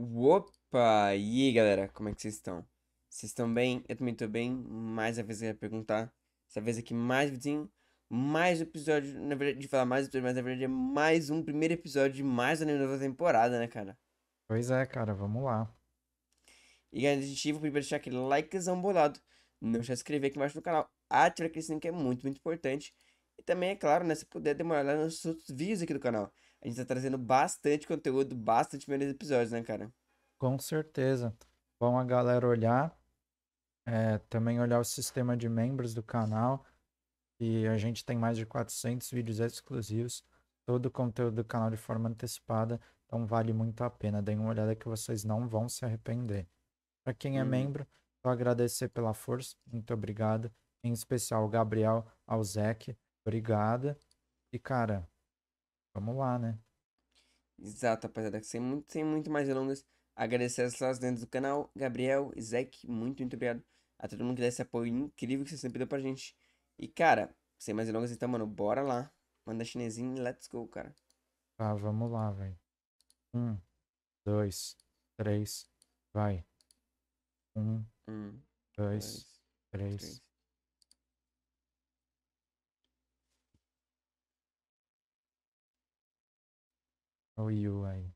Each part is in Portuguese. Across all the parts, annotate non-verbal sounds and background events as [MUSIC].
Opa! E aí, galera, como é que vocês estão? Vocês estão bem? Eu também estou bem. Mais uma vez eu ia perguntar. Essa vez aqui, mais vizinho, mais episódio. Na verdade, de falar mais episódio, mas na verdade é mais um primeiro episódio de mais uma nova temporada, né, cara? Pois é, cara, vamos lá. E galera, a gente vai deixar aquele likezão bolado. Não se inscrever aqui embaixo no canal. Ativa aquele sininho que é muito, muito importante. E também, é claro, né, se puder demorar lá nos outros vídeos aqui do canal a gente tá trazendo bastante conteúdo, bastante menos episódios, né, cara? Com certeza. Bom a galera olhar, é, também olhar o sistema de membros do canal, e a gente tem mais de 400 vídeos exclusivos, todo o conteúdo do canal de forma antecipada, então vale muito a pena. Deem uma olhada que vocês não vão se arrepender. Para quem é uhum. membro, só agradecer pela força, muito obrigado. Em especial ao Gabriel, ao Zeke, obrigada. E cara, Vamos lá, né? Exato, rapaziada. Sem muito, sem muito mais delongas, agradecer as pessoas dentro do canal, Gabriel, Isaac, muito, muito obrigado a todo mundo que dá esse apoio incrível que você sempre deu pra gente. E, cara, sem mais delongas, então, mano, bora lá. Manda chinesinho e let's go, cara. Tá, ah, vamos lá, velho. Um, dois, três, vai. Um, um dois, dois três, três, o Yu aí.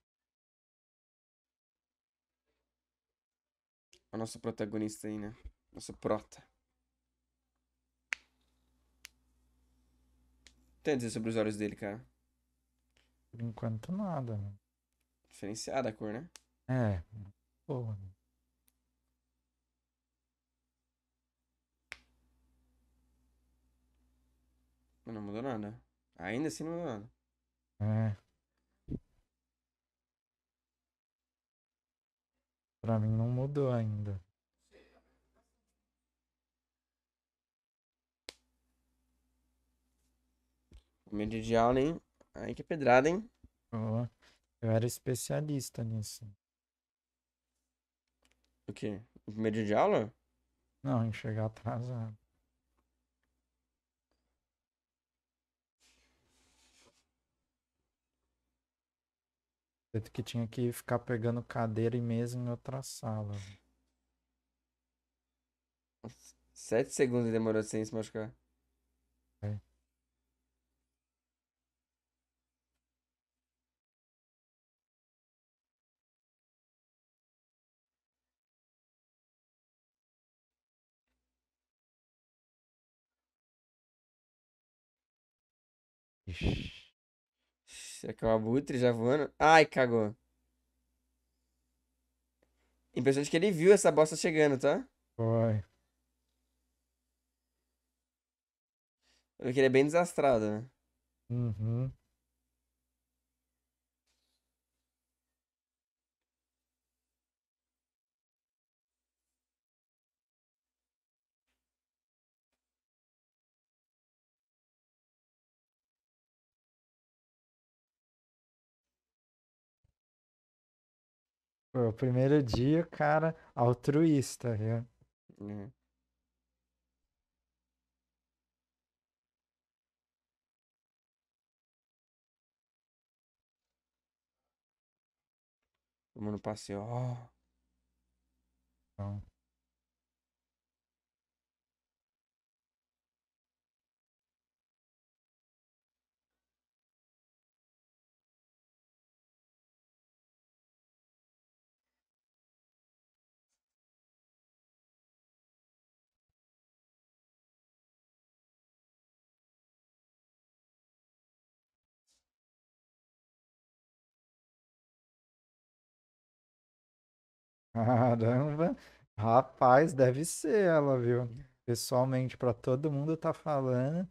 A nossa protagonista aí, né? Nossa prota. Tem a dizer sobre os olhos dele, cara? Por enquanto nada. Diferenciada a cor, né? É. Boa. Mas não mudou nada. Ainda assim não mudou nada. É. Pra mim não mudou ainda. aula, hein? Aí que pedrada, hein? Oh, eu era especialista nisso. O quê? O de aula? Não, em chegar atrasado. Tanto que tinha que ficar pegando cadeira e mesa em outra sala. Sete segundos demorou sem se machucar. É. Ixi. Será que é o Abutre já voando? Ai, cagou. Impressão de que ele viu essa bosta chegando, tá? Foi. Porque ele é bem desastrado, né? Uhum. Foi o primeiro dia, cara, altruísta, viu? Uhum. É. no passeio, ó. Então. Caramba, [LAUGHS] rapaz, deve ser ela, viu? Pessoalmente, para todo mundo tá falando.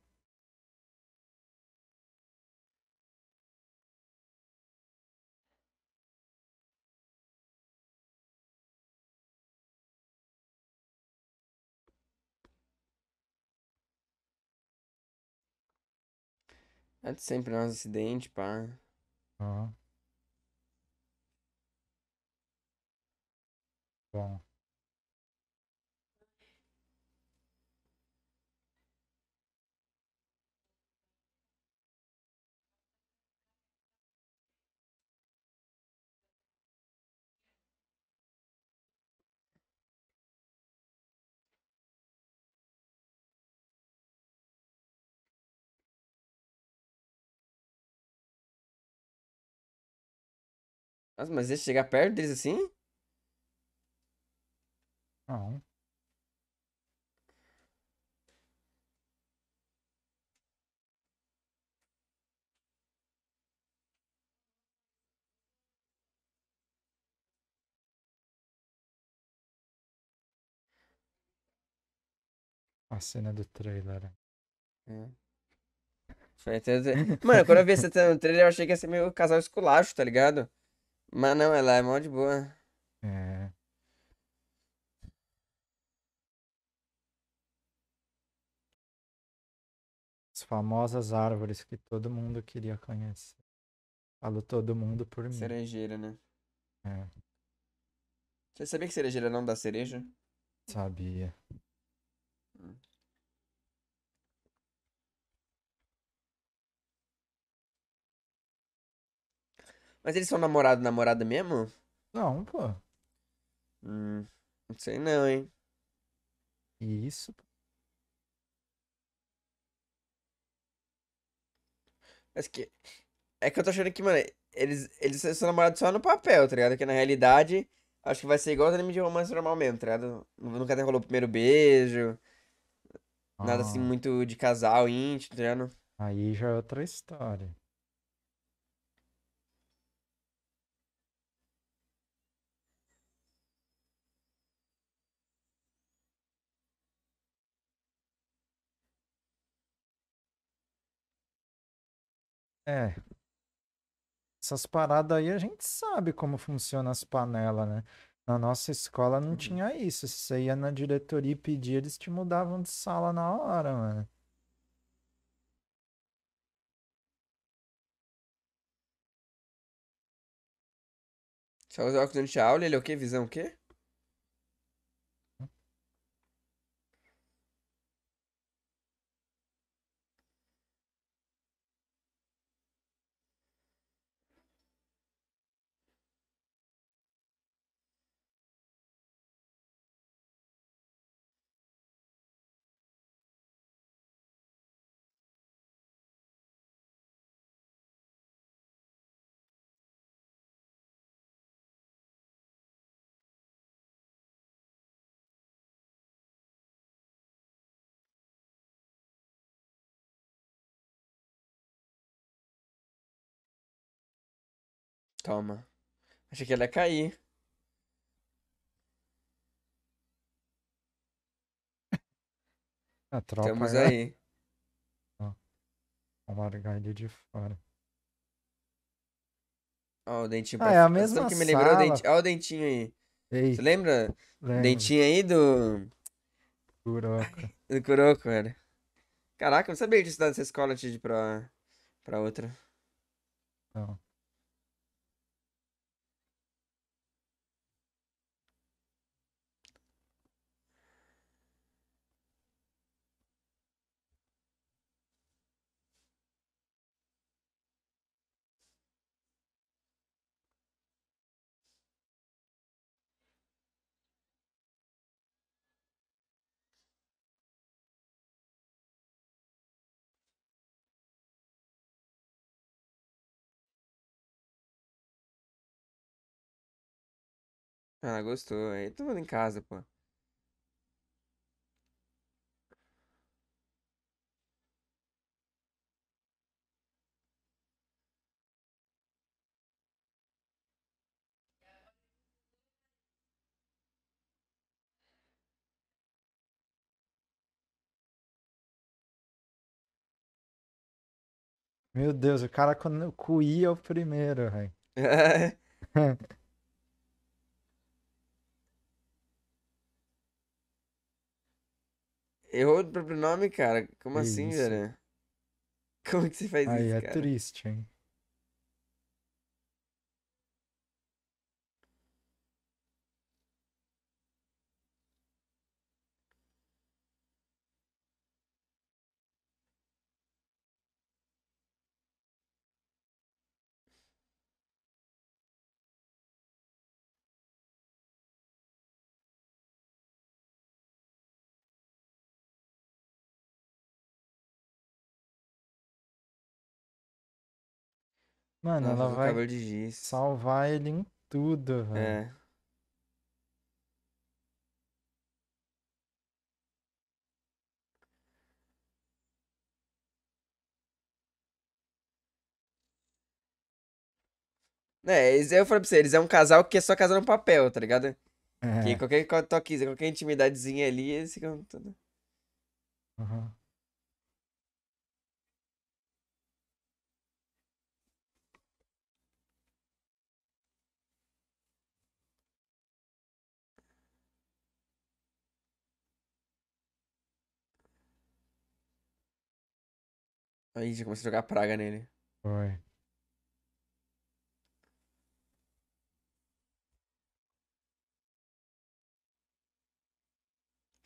É sempre né? um acidente, pá. Ó. bom Nossa, mas ia chegar perto deles assim? Não. A cena do trailer. É. [LAUGHS] Mano, quando eu vi essa cena no trailer, eu achei que ia ser meio casal esculacho, tá ligado? Mas não, ela é mó de boa. famosas árvores que todo mundo queria conhecer. Falo todo mundo por mim. Cerejeira, né? É. Você sabia que cerejeira não dá cereja? Sabia. Hum. Mas eles são namorado namorada mesmo? Não, pô. Hum, não sei não, hein? Isso, pô. Mas que. É que eu tô achando que, mano, eles, eles são namorados só no papel, tá ligado? Que na realidade, acho que vai ser igual os anime de romance normal mesmo, tá ligado? Nunca até rolou o primeiro beijo. Nada assim ah. assim muito de casal íntimo, tá ligado? Aí já é outra história. É. Essas paradas aí a gente sabe como funciona as panelas, né? Na nossa escola não uhum. tinha isso. Se você ia na diretoria e pedia eles te mudavam de sala na hora, mano. Só usar óculos durante a aula, ele é o quê? Visão o quê? Toma. Achei que ela ia cair. [LAUGHS] A tropa Estamos é- aí. Ó, vamos largar ele de fora. Ó, o dentinho. Ah, pra... é a mesma que me lembrou sala. o dentinho. Ó, o dentinho aí. Ei, Você lembra? Lembro. Dentinho aí do. Curoco. [LAUGHS] Do Curoco, velho. Caraca, eu não sabia disso nessa escola antes de ir pra, pra outra. Não. Ela gostou. Aí todo mundo em casa, pô. Meu Deus, o cara com, com o I é o primeiro, velho. [LAUGHS] É. [LAUGHS] Errou o próprio nome, cara? Como assim, velho? Como que você faz Aí isso, é cara? triste, hein? Mano, Nossa, ela vai de giz. salvar ele em tudo, velho. É. É, eu falei pra você, eles é um casal que é só casar no papel, tá ligado? É. Que qualquer toquezinho, qualquer intimidadezinha ali, eles ficam tudo. Uhum. Aí já começou a jogar praga nele. Foi.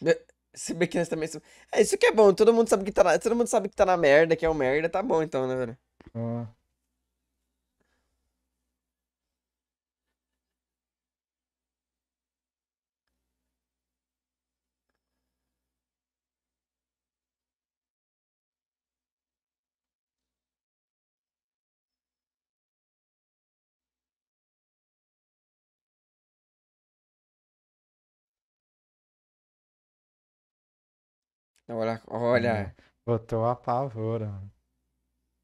É, se bem que nós também. É, isso que é bom, todo mundo sabe que tá na... Todo mundo sabe que tá na merda, que é o um merda, tá bom então, né, velho? Ah. Olha, olha. Botou a pavora, mano.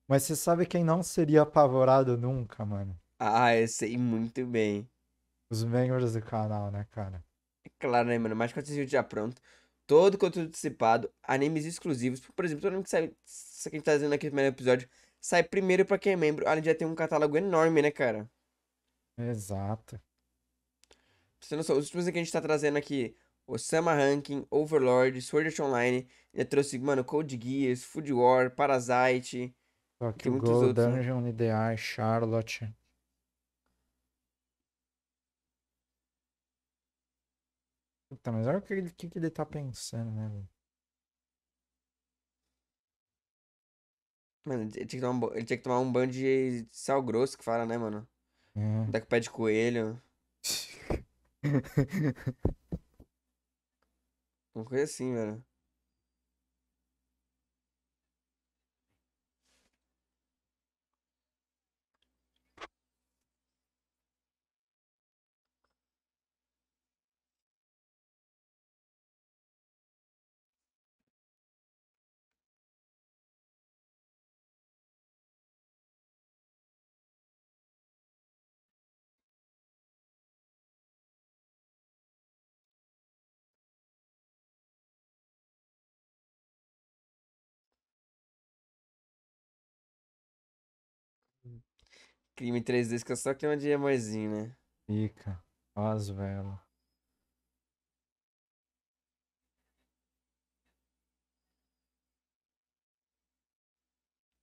Mas você sabe quem não seria apavorado nunca, mano? Ah, eu sei muito bem. Os membros do canal, né, cara? É claro, né, mano? Mais conteúdo já pronto. Todo conteúdo dissipado, animes exclusivos. Por exemplo, todo mundo que sabe, que a gente tá dizendo aqui no primeiro episódio, sai primeiro pra quem é membro. Além de já ter um catálogo enorme, né, cara? Exato. Você não sabe, os últimos que a gente tá trazendo aqui, Osama Ranking, Overlord, Sword Art Online. Ele né, trouxe, mano, Code Gears, Food War, Parasite. Tokyo Ghoul, outros, Dungeon, né? DDI, Charlotte. Puta, mas olha o que, ele, que, ele tá pensando, né, velho? Mano, ele tinha, um, ele tinha, que tomar um banho de sal grosso que fala, né, mano? É. Dá com pé de coelho. [LAUGHS] Uma coisa assim, velho. Clima em 3D fica só clima é de é amorzinho, né? Fica. Ó as velas.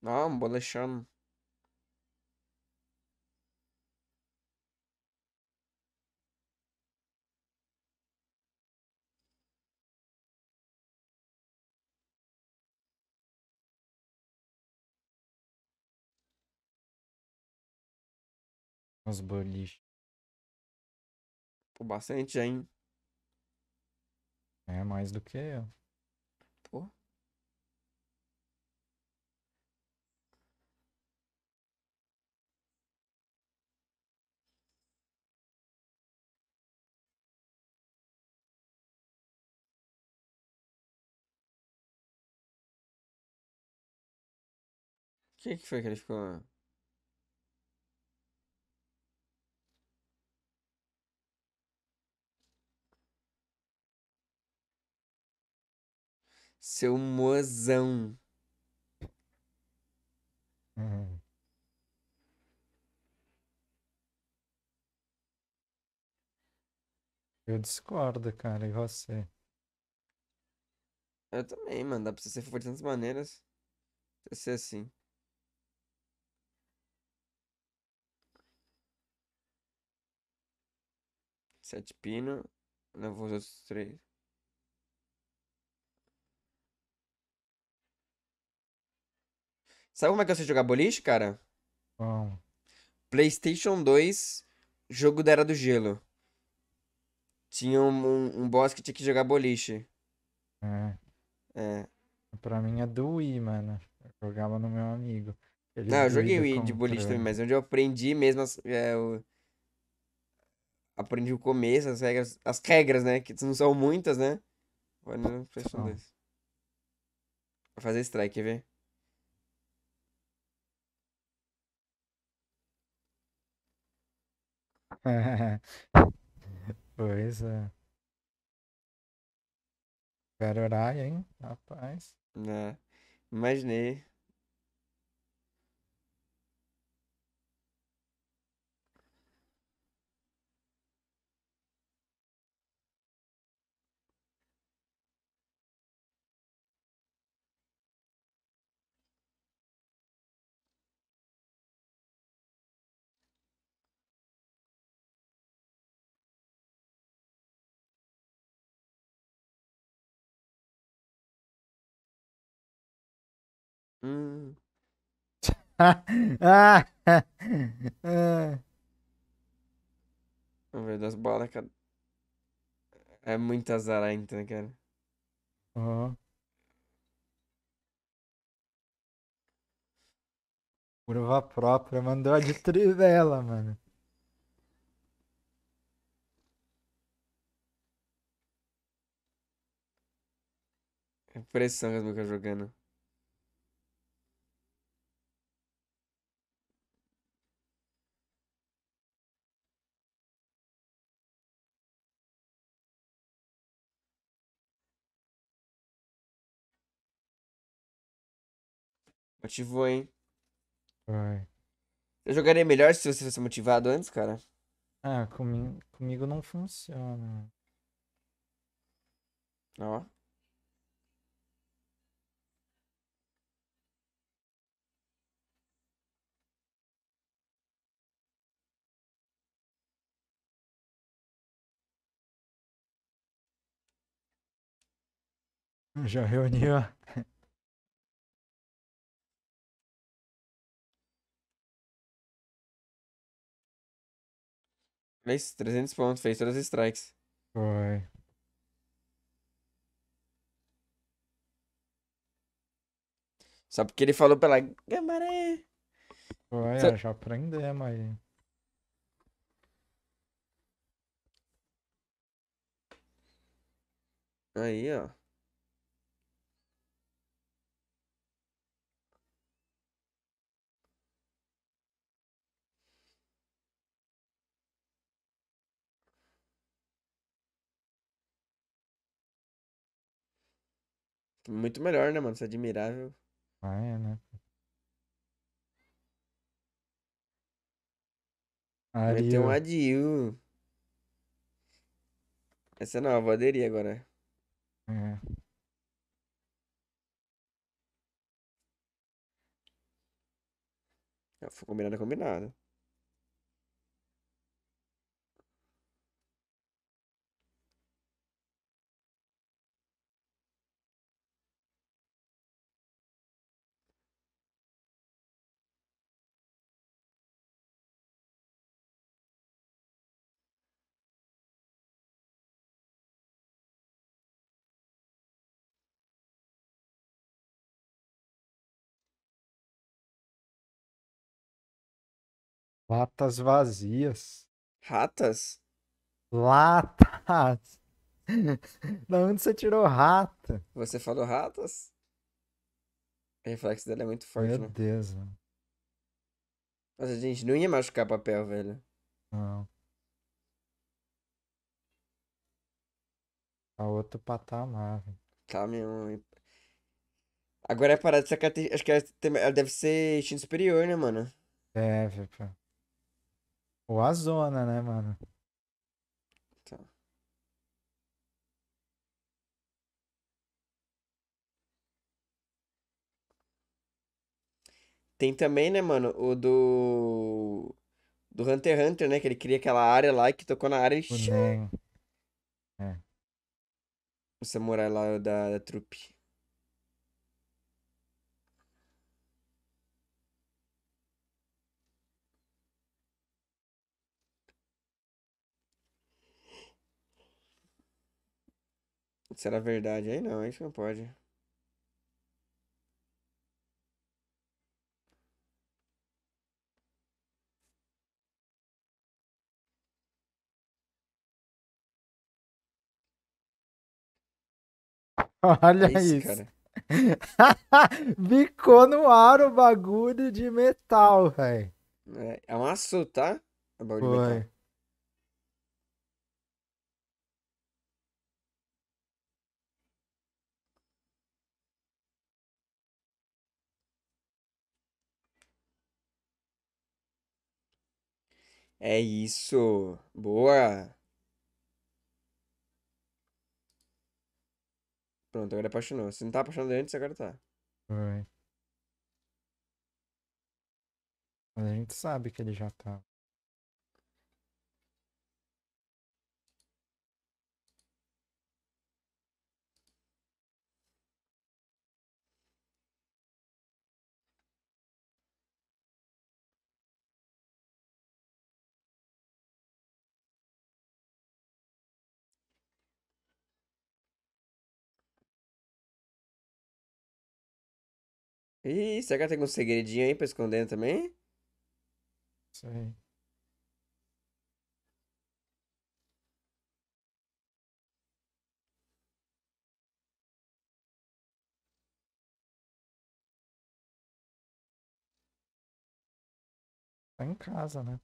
Ah, um bolachão. Uns boliche. Pô, bastante hein? É mais do que eu. Pô. O que, que foi que ele ficou. Seu mozão. Uhum. Eu discordo, cara, e você? Eu também, mano. Dá pra você ser favor de tantas maneiras. Você ser assim. Sete pino. Não né, vou os outros três. Sabe como é que eu sei jogar boliche, cara? PlayStation 2, jogo da Era do Gelo. Tinha um, um, um boss que tinha que jogar boliche. É. É. Pra mim é do Wii, mano. Eu jogava no meu amigo. Ele não, eu joguei Wii de boliche também, mas onde eu aprendi mesmo as, é, Aprendi o começo, as regras, as regras, né? Que não são muitas, né? Vai no PlayStation 2. Vai fazer strike, quer ver? [LAUGHS] Pois é. Horário, hein? Rapaz. Né? Imaginei. Hum. ah, das balas, cara. É, é muito azarento, né, cara? Uhum. Curva própria, mandou a de trivela, mano. Impressão é que as bocas jogando. Motivou, hein? Vai. Eu jogaria melhor se você fosse motivado antes, cara? Ah, comigo, comigo não funciona. Ó. Já reuniu Fez 300 pontos, fez todas as strikes. Foi. Só porque ele falou pela Gamaré. Foi, Só... já aprender, mas. Aí, ó. Muito melhor, né, mano? Isso é admirável. Ah, é, né? tem um Ariel. Essa é não, eu vou aderir agora. É. é. Foi combinado, é combinado. Latas vazias. Ratas? Latas. [LAUGHS] da onde você tirou rata? Você falou ratas? O reflexo dela é muito forte, Meu né? Meu Deus, mano. Mas a gente não ia machucar papel, velho. Não. A tá outro patamar, velho. Tá mesmo. Agora é parada de sacar. Acho que ela deve ser instinto superior, né, mano? Deve, pô. Ou a zona, né, mano? Tá. Tem também, né, mano, o do. Do Hunter x Hunter, né? Que ele cria aquela área lá e que tocou na área e. O, é. o samurai lá da, da trupe. Putz, era verdade. Aí não, isso não pode. [LAUGHS] Olha é isso, isso. cara. [LAUGHS] Bicou no ar o bagulho de metal, velho. É, é um aço, tá? É bagulho Foi. de metal. É isso. Boa. Pronto, agora apaixonou. Se não tá apaixonado antes, agora tá. Mas a gente sabe que ele já tá. Ih, será que ela tem algum segredinho aí pra esconder também? Sei. Tá em casa, né?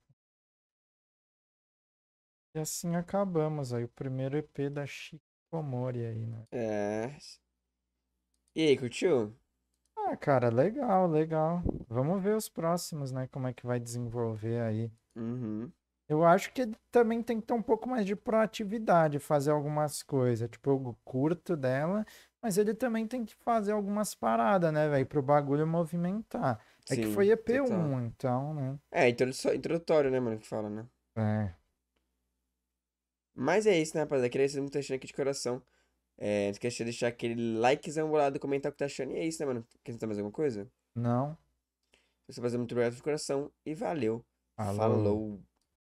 E assim acabamos aí o primeiro EP da Chico Mori aí, né? É. E aí, curtiu? Ah, cara, legal, legal. Vamos ver os próximos, né? Como é que vai desenvolver aí. Uhum. Eu acho que também tem que ter um pouco mais de proatividade, fazer algumas coisas. Tipo, eu curto dela, mas ele também tem que fazer algumas paradas, né, velho? Pro bagulho movimentar. Sim, é que foi EP1, então, né? É, introdutório, né, mano, que fala, né? É. Mas é isso, né, rapaziada? Queria vocês muito deixando aqui de coração. É, não esquece de deixar aquele likezão bolado, comentar o que tá achando. E é isso, né, mano? Quer tentar mais alguma coisa? Não. você fazer muito obrigado de coração e valeu. Falou.